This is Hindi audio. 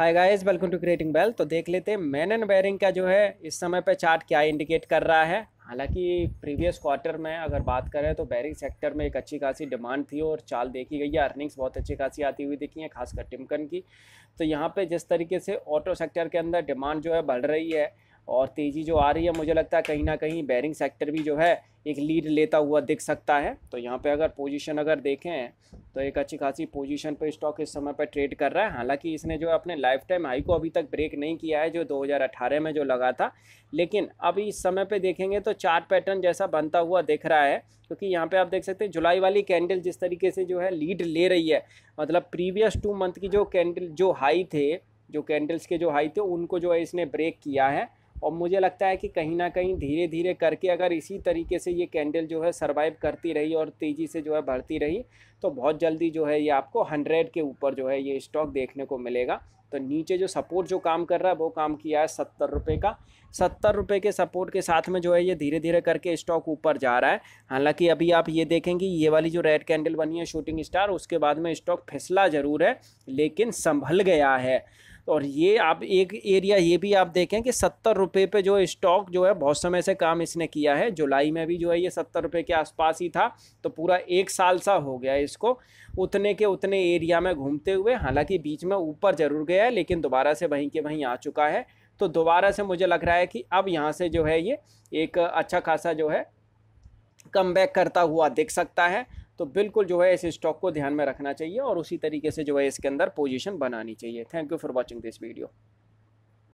hi guys welcome to creating bell तो देख लेते हैं मैन एंड बैरिंग का जो है इस समय पे चार्ट क्या इंडिकेट कर रहा है हालांकि प्रीवियस क्वार्टर में अगर बात करें तो बैरिंग सेक्टर में एक अच्छी खासी डिमांड थी और चाल देखी गई है अर्निंग्स बहुत अच्छी खासी आती हुई देखी है खासकर टिमकन की तो यहाँ पर जिस तरीके से ऑटो सेक्टर के अंदर डिमांड जो है बढ़ रही है और तेज़ी जो आ रही है मुझे लगता है कहीं ना कहीं बैरिंग सेक्टर भी जो है एक लीड लेता हुआ दिख सकता है तो यहाँ पर अगर पोजिशन अगर देखें तो एक अच्छी खासी पोजीशन पे स्टॉक इस समय पर ट्रेड कर रहा है हालांकि इसने जो अपने लाइफ टाइम हाई को अभी तक ब्रेक नहीं किया है जो 2018 में जो लगा था लेकिन अभी इस समय पे देखेंगे तो चार्ट पैटर्न जैसा बनता हुआ दिख रहा है क्योंकि यहाँ पे आप देख सकते हैं जुलाई वाली कैंडल जिस तरीके से जो है लीड ले रही है मतलब प्रीवियस टू मंथ की जो कैंडल जो हाई थे जो कैंडल्स के जो हाई थे उनको जो है इसने ब्रेक किया है और मुझे लगता है कि कहीं ना कहीं धीरे धीरे करके अगर इसी तरीके से ये कैंडल जो है सर्वाइव करती रही और तेज़ी से जो है बढ़ती रही तो बहुत जल्दी जो है ये आपको हंड्रेड के ऊपर जो है ये स्टॉक देखने को मिलेगा तो नीचे जो सपोर्ट जो काम कर रहा है वो काम किया है सत्तर रुपये का सत्तर रुपये के सपोर्ट के साथ में जो है ये धीरे धीरे करके स्टॉक ऊपर जा रहा है हालांकि अभी आप ये देखेंगे ये वाली जो रेड कैंडल बनी है शूटिंग स्टार उसके बाद में स्टॉक फिसला ज़रूर है लेकिन संभल गया है और ये आप एक एरिया ये भी आप देखें कि सत्तर रुपये पे जो स्टॉक जो है बहुत समय से काम इसने किया है जुलाई में भी जो है ये सत्तर रुपये के आसपास ही था तो पूरा एक साल सा हो गया इसको उतने के उतने एरिया में घूमते हुए हालांकि बीच में ऊपर ज़रूर गया है लेकिन दोबारा से वहीं के वहीं आ चुका है तो दोबारा से मुझे लग रहा है कि अब यहाँ से जो है ये एक अच्छा खासा जो है कम बैक करता हुआ दिख सकता है तो बिल्कुल जो है इस स्टॉक को ध्यान में रखना चाहिए और उसी तरीके से जो है इसके अंदर पोजीशन बनानी चाहिए thank you for watching this video